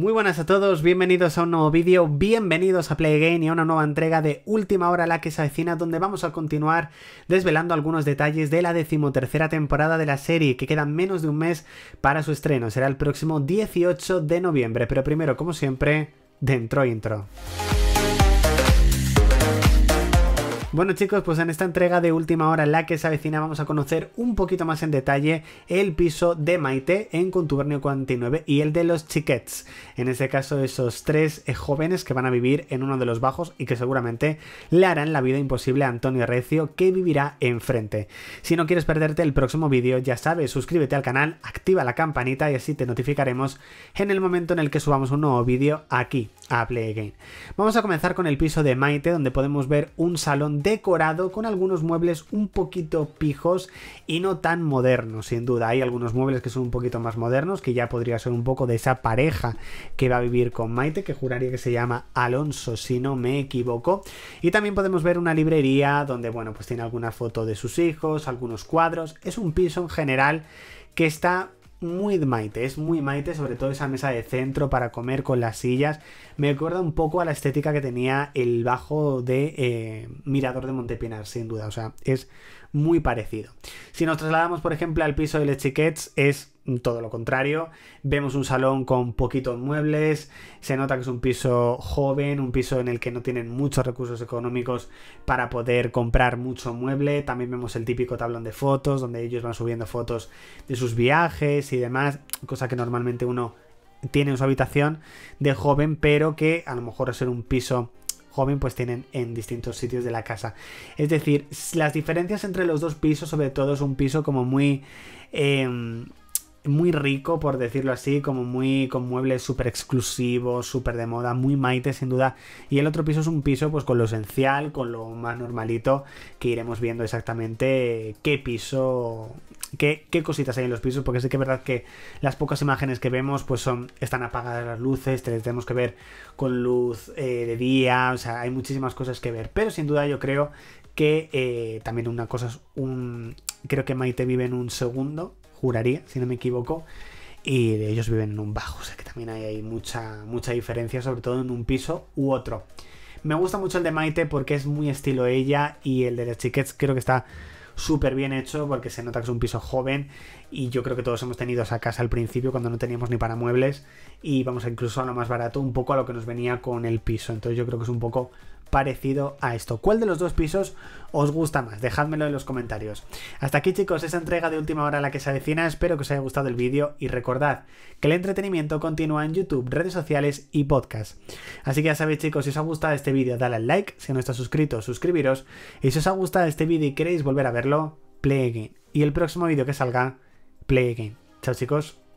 Muy buenas a todos, bienvenidos a un nuevo vídeo, bienvenidos a Play Game y a una nueva entrega de Última Hora la que se donde vamos a continuar desvelando algunos detalles de la decimotercera temporada de la serie que queda menos de un mes para su estreno, será el próximo 18 de noviembre, pero primero como siempre, dentro intro. Bueno chicos, pues en esta entrega de última hora, la que se avecina, vamos a conocer un poquito más en detalle el piso de Maite en Contubernio 49 y el de los Chiquets. En este caso, esos tres eh, jóvenes que van a vivir en uno de los bajos y que seguramente le harán la vida imposible a Antonio Recio, que vivirá enfrente. Si no quieres perderte el próximo vídeo, ya sabes, suscríbete al canal, activa la campanita y así te notificaremos en el momento en el que subamos un nuevo vídeo aquí, a Play Game. Vamos a comenzar con el piso de Maite, donde podemos ver un salón de decorado con algunos muebles un poquito pijos y no tan modernos, sin duda. Hay algunos muebles que son un poquito más modernos, que ya podría ser un poco de esa pareja que va a vivir con Maite, que juraría que se llama Alonso, si no me equivoco. Y también podemos ver una librería donde, bueno, pues tiene alguna foto de sus hijos, algunos cuadros. Es un piso en general que está muy maite, es muy maite, sobre todo esa mesa de centro para comer con las sillas. Me recuerda un poco a la estética que tenía el bajo de eh, Mirador de Montepinar, sin duda. O sea, es muy parecido. Si nos trasladamos, por ejemplo, al piso de Les Chiquets, es todo lo contrario. Vemos un salón con poquitos muebles, se nota que es un piso joven, un piso en el que no tienen muchos recursos económicos para poder comprar mucho mueble. También vemos el típico tablón de fotos, donde ellos van subiendo fotos de sus viajes y demás, cosa que normalmente uno tiene en su habitación de joven, pero que a lo mejor ser un piso joven pues tienen en distintos sitios de la casa. Es decir, las diferencias entre los dos pisos, sobre todo es un piso como muy... Em, muy rico, por decirlo así, como muy con muebles súper exclusivos, súper de moda, muy maite sin duda. Y el otro piso es un piso pues con lo esencial, con lo más normalito, que iremos viendo exactamente qué piso qué, cositas hay en los pisos, porque sí que es verdad que las pocas imágenes que vemos pues son están apagadas las luces, tenemos que ver con luz eh, de día, o sea, hay muchísimas cosas que ver, pero sin duda yo creo que eh, también una cosa es un... Creo que Maite vive en un segundo, juraría, si no me equivoco, y ellos viven en un bajo, o sea que también hay, mucha, mucha diferencia, sobre todo en un piso u otro. Me gusta mucho el de Maite porque es muy estilo ella y el de las chiquets creo que está súper bien hecho porque se nota que es un piso joven y yo creo que todos hemos tenido esa casa al principio cuando no teníamos ni para muebles y vamos incluso a lo más barato, un poco a lo que nos venía con el piso. Entonces yo creo que es un poco parecido a esto. ¿Cuál de los dos pisos os gusta más? Dejádmelo en los comentarios. Hasta aquí chicos, esa entrega de última hora a la que se avecina. Espero que os haya gustado el vídeo y recordad que el entretenimiento continúa en YouTube, redes sociales y podcast. Así que ya sabéis chicos, si os ha gustado este vídeo dale al like, si no está suscrito suscribiros y si os ha gustado este vídeo y queréis volver a verlo, play again. Y el próximo vídeo que salga, play again. Chao chicos.